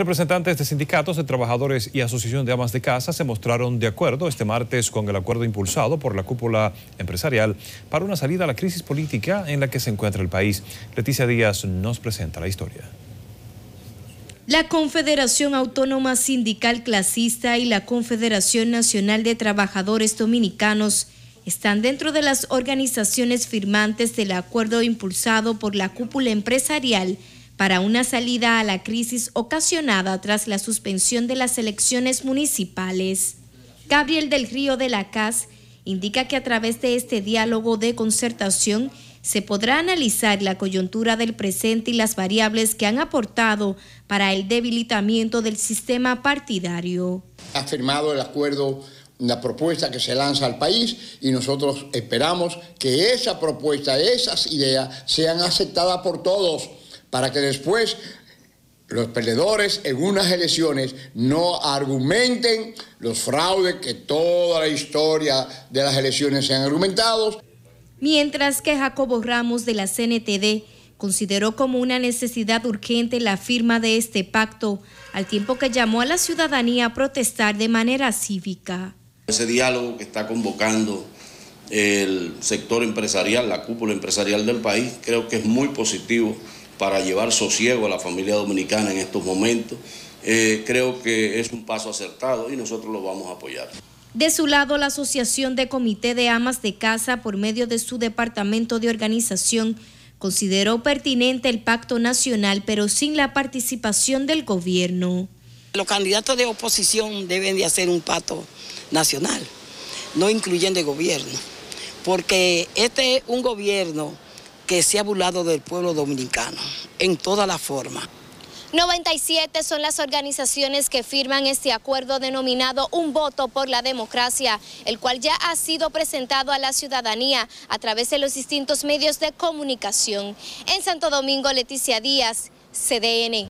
Representantes de sindicatos de trabajadores y asociación de amas de casa se mostraron de acuerdo este martes con el acuerdo impulsado por la cúpula empresarial para una salida a la crisis política en la que se encuentra el país. Leticia Díaz nos presenta la historia. La Confederación Autónoma Sindical Clasista y la Confederación Nacional de Trabajadores Dominicanos están dentro de las organizaciones firmantes del acuerdo impulsado por la cúpula empresarial para una salida a la crisis ocasionada tras la suspensión de las elecciones municipales. Gabriel del Río de la CAS indica que a través de este diálogo de concertación se podrá analizar la coyuntura del presente y las variables que han aportado para el debilitamiento del sistema partidario. Ha firmado el acuerdo la propuesta que se lanza al país y nosotros esperamos que esa propuesta, esas ideas sean aceptadas por todos para que después los perdedores en unas elecciones no argumenten los fraudes que toda la historia de las elecciones se han argumentado. Mientras que Jacobo Ramos de la CNTD consideró como una necesidad urgente la firma de este pacto, al tiempo que llamó a la ciudadanía a protestar de manera cívica. Ese diálogo que está convocando el sector empresarial, la cúpula empresarial del país, creo que es muy positivo para llevar sosiego a la familia dominicana en estos momentos. Eh, creo que es un paso acertado y nosotros lo vamos a apoyar. De su lado, la Asociación de Comité de Amas de Casa, por medio de su departamento de organización, consideró pertinente el pacto nacional, pero sin la participación del gobierno. Los candidatos de oposición deben de hacer un pacto nacional, no incluyendo el gobierno, porque este es un gobierno que se ha burlado del pueblo dominicano en toda la forma. 97 son las organizaciones que firman este acuerdo denominado Un voto por la democracia, el cual ya ha sido presentado a la ciudadanía a través de los distintos medios de comunicación. En Santo Domingo, Leticia Díaz, CDN.